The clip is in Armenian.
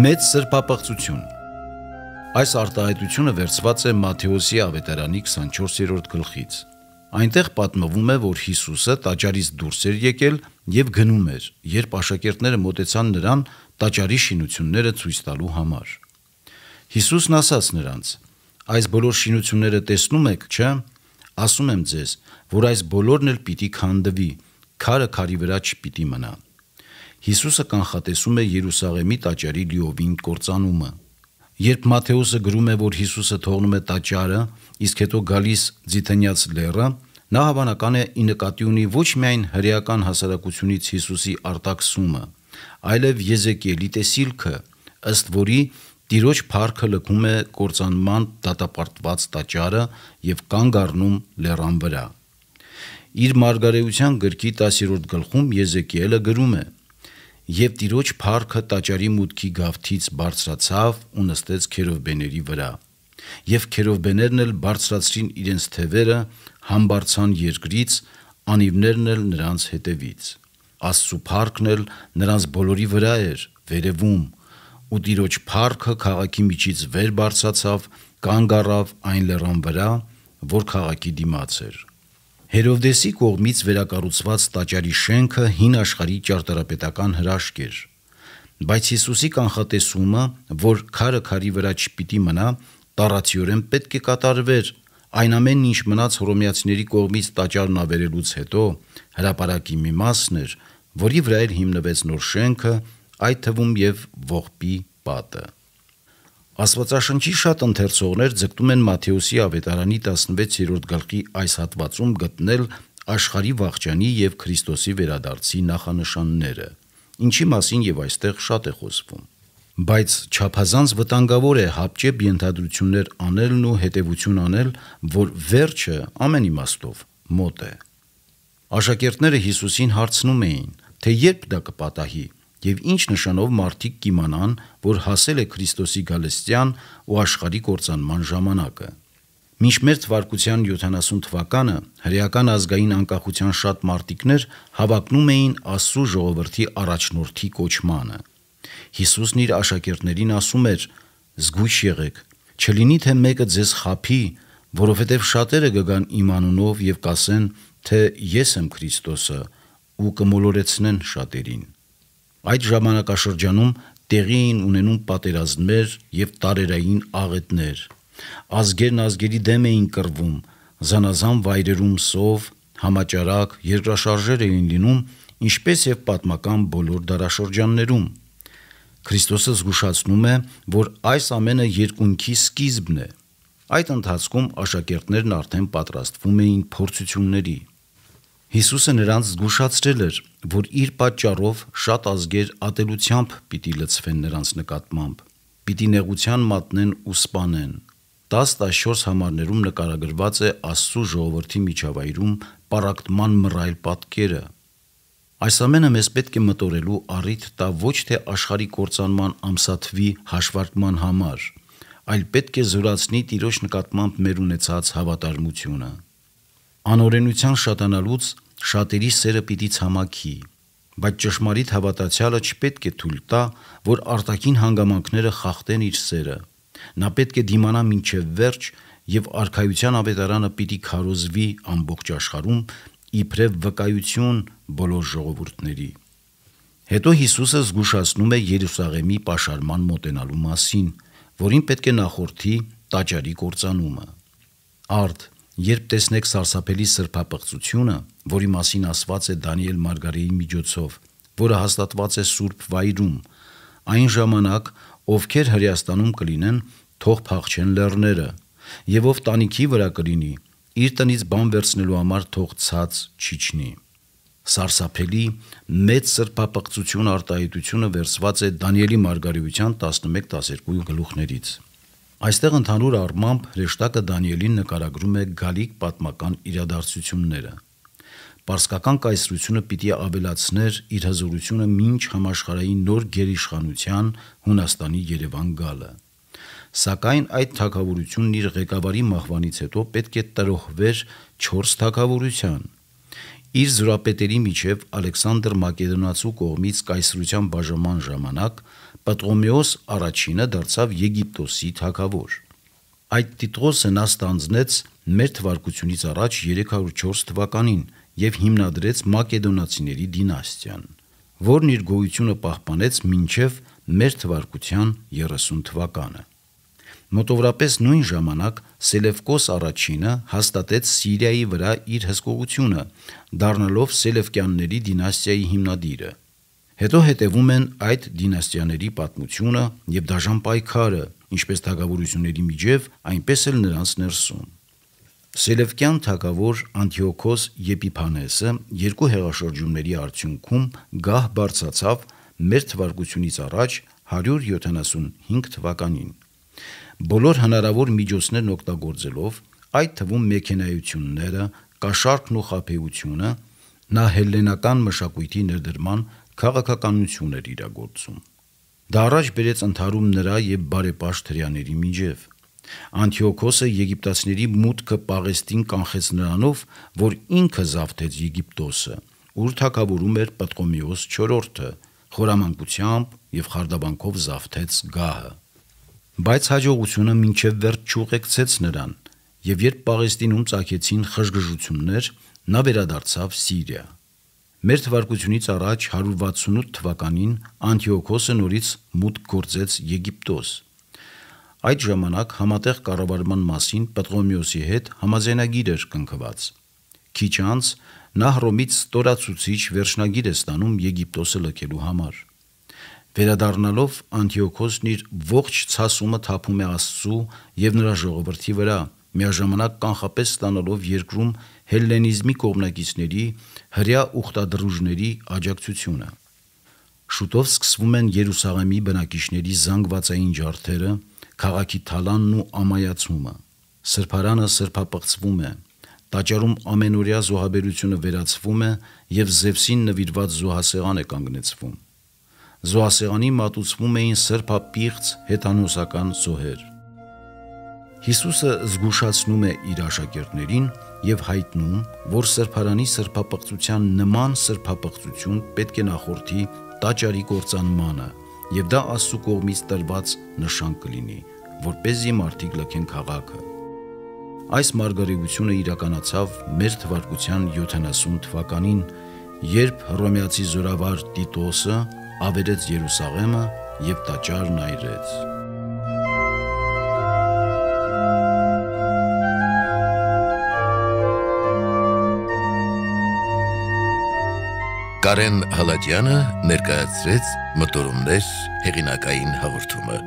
մեծ սրբապղծություն։ Այս արտահայտությունը վերցված է Մատթեոսի ավետարանի 24-րդ գլխից։ Այնտեղ պատմվում է, որ Հիսուսը տաճարից դուրս էր եկել եւ գնում էր, երբ աշակերտները մտեցան նրան տաճարի շինությունները ցույց տալու համար։ Հիսուսն ասաց նրանց. Այս բոլոր շինությունները տեսնում եք, չէ՞։ Ասում եմ ձեզ, որ այս բոլորն էլ պիտի քանդվի, քարը քարի վրա չպիտի մնա։ Հիսուսը կանխատեսում է Երուսաղեմի տաճարի լիովին կործանումը։ Երբ Մատթեոսը գրում է, որ Հիսուսը թողնում է տաճարը, իսկ հետո գալիս Ձիթենյաց լեռը, նա հավանական է ի նկատի ունի ոչ միայն հրեական հասարակությունից Հիսուսի արտաքսումը, այլև Եզեկիելի տեսիլքը, ըստ որի Տիրոջ парքը լքում է կործանման դատապարտված տաճարը եւ կանգ առնում լեռան վրա։ Իր մարգարեության գրքի 10-րդ գլխում Եզեկիելը գրում է եւ տիրոջ փառքը տաճարի մուտքի գավթից բարձրացավ ու նստեց քերովբեների վրա։ Եվ քերովբեներն էլ բարձրացրին իրենց թևերը համբարձան երկրից, անիվներն էլ նրանց հետևից։ Աստծո փառքն էլ նրանց բոլորի վրա էր վերևում, ու տիրոջ փառքը քաղաքի միջից վեր բարձացավ, կանգ առավ այն լեռան վրա, որ քաղաքի դիմաց էր։ Հերովդեսի կողմից վերակառուցված տաճարի շենքը հին աշխարհի ճարտարապետական հրաշք էր։ Բայց Հիսուսի կանխատեսումը, որ քարը քարի վրա չպիտի մնա, տարածիորեն պետք է կատարվեր։ Այն ամենն ինչ մնաց հռոմեացիների կողմից տաճարն ավերելուց հետո, հրապարակի մի մասն էր, որի վրա էր հիմնվեց նոր շենքը, այդ թվում եւ ողբի պատը։ Աստվածաշնչի շատ ընթերցողներ ձգտում են Մատթեոսի ավետարանի 16-րդ գլխի այս հատվածում գտնել աշխարհի վաղճանի եւ Քրիստոսի վերադարձի նախանշանները, ինչի մասին եւ այստեղ շատ է խոսվում։ Բայց ճափազանց վտանգավոր է հապճեպ ընդհանրություններ անելն ու հետևություն անել, որ վերջը ամեն իմաստով մոտ է։ Աշակերտները Հիսուսին հարցնում էին, թե երբ դա կպատահի, եւ ինչ նշանով մարդիկ կիմանան, որ հասել է Քրիստոսի գալստյան ու աշխարհի կործանման ժամանակը։ Մինչ մեր թվարկության 70 թվականը հրեական ազգային անկախության շատ մարտիկներ հավակնում էին Աստծո ժողովրդի առաջնորդի կոչմանը։ Հիսուսն իր աշակերտներին ասում էր. «Զգույշ եղեք, չլինի թե մեկը ձեզ խափի, որովհետև շատերը կգան իմ անունով եւ կասեն, թե ես եմ Քրիստոսը» ու կմոլորեցնեն շատերին։ Այդ ժամանակաշրջանում տեղի էին ունենում պատերազմներ եւ տարերային աղետներ։ Ազգերն ազգերի դեմ էին կռվում, զանազան վայրերում սով, համաճարակ, երկրաշարժեր էին լինում, ինչպես եւ պատմական բոլոր դարաշրջաններում։ Քրիստոսը զգուշացնում է, որ այս ամենը երկունքի սկիզբն է։ Այդ ընթացքում աշակերտներն արդեն պատրաստվում էին փորձությունների։ Հիսուսը նրանց զգուշացրել էր, որ իր պատճառով շատ ազգեր ատելությամբ պիտի լցվեն նրանց նկատմամբ, պիտի նեղության մատնեն ու սպանեն։ 10-14 համարներում նկարագրված է Աստծո ժողովրդի միջավայրում պարակտման մռայլ պատկերը։ Այս ամենը մեզ պետք է մտորելու առիթ տա ոչ թե աշխարհի կործանման ամսաթվի հաշվարկման համար, այլ պետք է զորացնի Տիրոջ նկատմամբ մեր ունեցած հավատարմությունը։ Անօրենության շատանալուց Շատերի սերը պիտի ցամաքի, բայց ճշմարիտ հավատացյալը չպետք է թույլ տա, որ արտաքին հանգամանքները խախտեն իր սերը։ Նա պետք է դիմանա մինչև վերջ եւ արխայության ավետարանը պիտի քարոզվի ամբողջ աշխարհում իբրև վկայություն բոլոր ժողովուրդների։ Հետո Հիսուսը զգուշացնում է Երուսաղեմի պաշարման մոտենալու մասին, որին պետք է նախորդի տաճարի կործանումը։ Արդ Երբ տեսնեք սարսափելի սրբապղծությունը, որի մասին ասված է Դանիել Մարգարեի միջոցով, որը հաստատված է Սուրբ Վայրում, այն ժամանակ ովքեր Հրեաստանում կլինեն, թող փախչեն լեռները, եւ ով տանիքի վրա կլինի, իր տնից բան վերցնելու համար թող ցած չիջնի։ Սարսափելի մեծ սրբապղծություն արտահայտությունը վերսված է Դանիելի Մարգարեության 11-12 գլուխներից։ Այստեղ ընդհանուր առմամբ հրեշտակը Դանիելին նկարագրում է գալիք պատմական իրադարձությունները։ Պարսկական կայսրությունը պիտի ավելացներ իր հզորությունը մինչ համաշխարհային նոր գերիշխանության Հունաստանի Երևան գալը։ Սակայն այդ թակավորությունն իր ղեկավարի մահվանից հետո պետք է տրոհվեր 4 թակավորության։ Իր զորապետերի միջև Ալեքսանդր Մակեդոնացու կողմից կայսրության բաժանման ժամանակ Պտրոմեոս առաջինը դարձավ Եգիպտոսի թագավոր։ Այդ տիտղոսը նա ստանձնեց մեր թվարկությունից առաջ 304 թվականին եւ հիմնադրեց Մակեդոնացիների դինաստիան, որն իր գոյությունը պահպանեց մինչև մեր թվարկության 30 թվականը։ Մոտավորապես նույն ժամանակ Սելևկոս առաջինը հաստատեց Սիրիայի վրա իր հսկողությունը, դառնալով Սելևկյանների դինաստիայի հիմնադիրը։ Հետո հետևում են այդ դինաստիաների պատմությունը եւ դաժան պայքարը, ինչպես թագավորությունների միջև, այնպես էլ նրանց ներսում։ Սելևկյան թագավոր Անտիոքոս Եփիփանեսը երկու հեղաշրջումների արդյունքում գահ բարձացավ մեր թվարկությունից առաջ 175 թվականին։ Բոլոր հնարավոր միջոցներն օգտագործելով, այդ թվում մեխանայությունները, կաշառքն ու խափեությունը, նա հելլենական մշակույթի ներդրման քաղաքականություն էր իրագործում։ Դա առաջ բերեց ընդհարում նրա եւ բարեպաշտ հрьяաների միջև։ Անտիոքոսը եգիպտացիների մուտքը Պաղեստին կանխեց նրանով, որ ինքը զավթեց Եգիպտոսը, ուր թակավորում էր Պտղոմեոս 4-ը, խորամանկությամբ եւ խարդաբանքով զավթեց Գահը։ Բայց հաջողությունը մինչև վերջ չուղեկցեց նրան, եւ երբ Պաղեստինում ցակեցին խժգժություններ, նա վերադարձավ Սիրիա։ Մեր թվարկությունից առաջ 168 թվականին Անտիոքոսը նորից մուտք գործեց Եգիպտոս։ Այդ ժամանակ համատեղ կառավարման մասին Պտղոմեոսի հետ համաձայնագիր էր կնքված։ Քիչ անց նա Հռոմից ստորացուցիչ վերջնագիր է ստանում Եգիպտոսը լքելու համար։ Վերադառնալով Անտիոքոսն իր ողջ ցասումը թափում է Աստծու եւ նրա ժողովրդի վրա, միաժամանակ կանխապես ստանալով երկրում հելլենիզմի կողմնակիցների հрья ուխտադրուժների աջակցությունը։ Շուտով սկսվում են Երուսաղեմի բնակիչների զանգվածային ջարդերը, քաղաքի թալանն ու ամայացումը։ Սրբարանը սրբապղծվում է, տաճարում ամենօրյա զոհաբերությունը վերածվում է եւ Զևսին նվիրված զոհասեղան է կանգնեցվում։ Զոհասեղանի մատուցվում էին սրբապիղծ հեթանոսական զոհեր։ Հիսուսը զգուշացնում է իր աշակերտներին եւ հայտնում, որ սրբարանի սրբապղծության նման սրբապղծություն պետք է նախորդի տաճարի կործանմանը, եւ դա Աստծո կողմից տրված նշան կլինի, որ เป զի մարդիկ լքեն քաղաքը։ Այս մարգարեությունը իրականացավ մեր թվարկության 70 թվականին, երբ հռոմեացի զորավար Տիտոսը ավերեց Երուսաղեմը եւ տաճարն այրեց։ Կարեն Հալատյանը ներկայացրեց մտորումներ հեղինակային հաղորդումը։